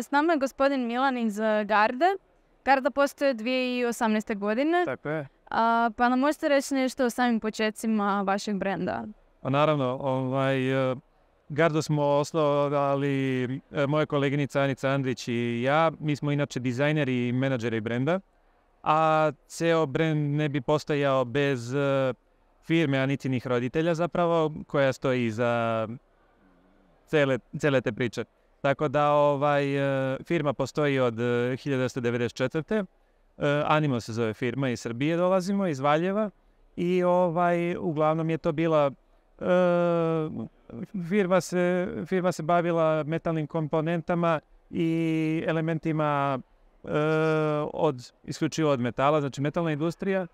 S nama je gospodin Milan iz eh, Garde. Garda postoje 2018. godine. Tako je. A, pa nam možete reći nešto o samim početcima vašeg brenda? Pa naravno, ovaj, eh, Gardu smo osnovali eh, moja koleginica Anica Andrić i ja. Mi smo inače dizajneri i menadžeri brenda. A ceo brend ne bi postojao bez firme Anicinih roditelja zapravo koja stoji za cele, cele te priče. Tako da ovaj, e, firma postoji od 1994. E, e, Animo se zove firma, iz Srbije dolazimo, iz Valjeva. I ovaj, uglavnom je to bila firma se, firma se bavila metalnim komponentama i elementima e, od, isključivo od metala, znači metalna industrija, e,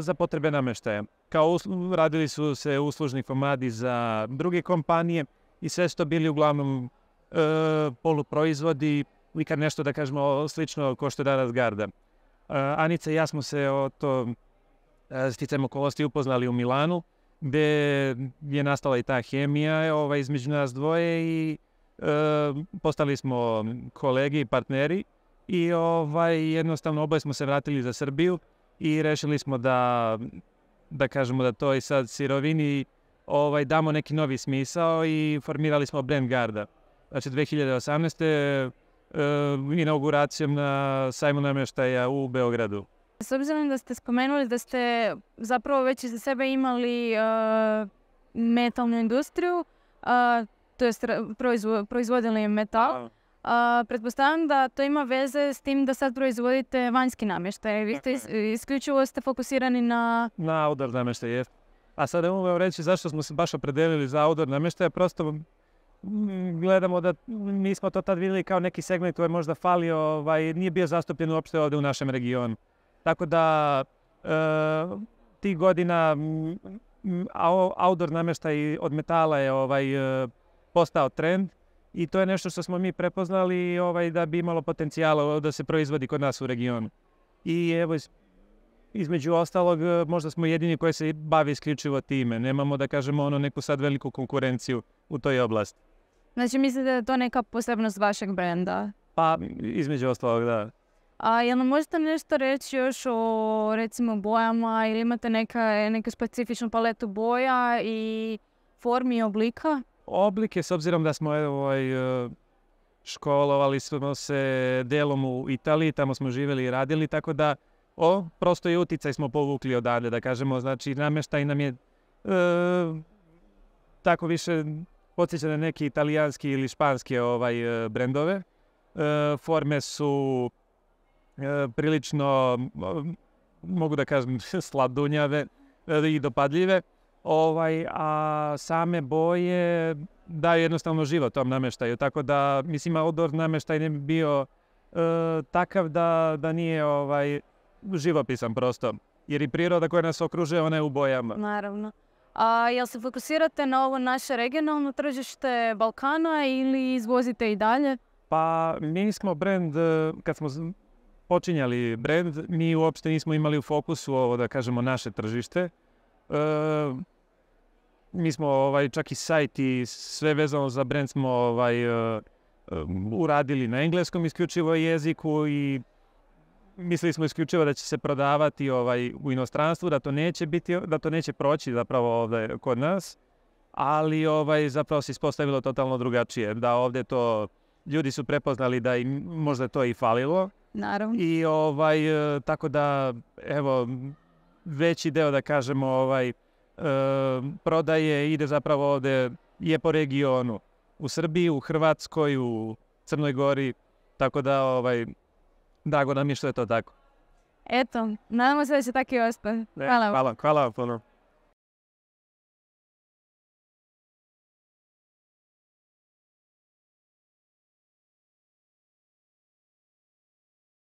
za potrebe nameštaja. Kao uslu, radili su se uslužni komadi za druge kompanije i sve što bili uglavnom e, poluproizvodi i kad nešto da kažemo slično ko što je danas Garda. E, Anica i ja smo se o to e, sticajem okolnosti upoznali u Milanu, gde je nastala i ta hemija e, ovaj, između nas dvoje i e, postali smo kolegi i partneri i ovaj, jednostavno oboje smo se vratili za Srbiju i rešili smo da, da kažemo da to i sad sirovini ovaj, damo neki novi smisao i formirali smo brand Garda znači 2018. E, inauguracijom na sajmu namještaja u Beogradu. S obzirom da ste spomenuli da ste zapravo već za sebe imali e, metalnu industriju, a, e, to je proizvo, proizvodili metal, a, da. e, pretpostavljam da to ima veze s tim da sad proizvodite vanjski namještaj. Vi ste is, isključivo ste fokusirani na... Na odar namještaj, je. A sad ne reći zašto smo se baš opredelili za odar namještaja, prosto gledamo da nismo to tad videli kao neki segment koji je možda falio, ovaj, nije bio zastupljen uopšte ovde u našem regionu. Tako da e, ti godina outdoor nameštaj od metala je ovaj, e, postao trend i to je nešto što smo mi prepoznali ovaj, da bi imalo potencijala da se proizvodi kod nas u regionu. I evo, između ostalog, e, možda smo jedini koji se bavi isključivo time. Nemamo, da kažemo, ono neku sad veliku konkurenciju u toj oblasti. Znači, mislite da je to neka posebnost vašeg brenda? Pa, između ostalog, da. A jel nam možete nešto reći još o recimo bojama ili imate neka, neka specifičnu paletu boja i formi i oblika? Oblike, s obzirom da smo ovaj, e, školovali smo se delom u Italiji, tamo smo živeli i radili, tako da o, prosto i uticaj smo povukli odavde, da kažemo, znači nameštaj nam je e, tako više podsjeća na neke italijanski ili španske ovaj, e, brendove. E, forme su e, prilično, mogu da kažem, sladunjave i dopadljive. Ovaj, a same boje daju jednostavno život tom nameštaju. Tako da, mislim, outdoor nameštaj ne bio e, takav da, da nije ovaj, živopisan prosto. Jer i priroda koja nas okružuje, ona je u bojama. Naravno. A jel se fokusirate na ovo naše regionalno tržište Balkana ili izvozite i dalje? Pa mi smo brend, e, kad smo počinjali brend, mi uopšte nismo imali u fokusu ovo, da kažemo, naše tržište. E, mi smo ovaj, čak i sajt i sve vezano za brend smo ovaj, uh, uradili na engleskom isključivo jeziku i mislili smo isključivo da će se prodavati ovaj u inostranstvu, da to neće biti, da to neće proći zapravo ovde kod nas. Ali ovaj zapravo se ispostavilo totalno drugačije, da ovde to ljudi su prepoznali da im možda to i falilo. Naravno. I ovaj e, tako da evo veći deo da kažemo ovaj e, prodaje ide zapravo ovde je po regionu. U Srbiji, u Hrvatskoj, u Crnoj Gori, tako da ovaj Drago nam je što je to tako. Eto, nadamo se da će tako i ostati. E, hvala Hvala, hvala puno.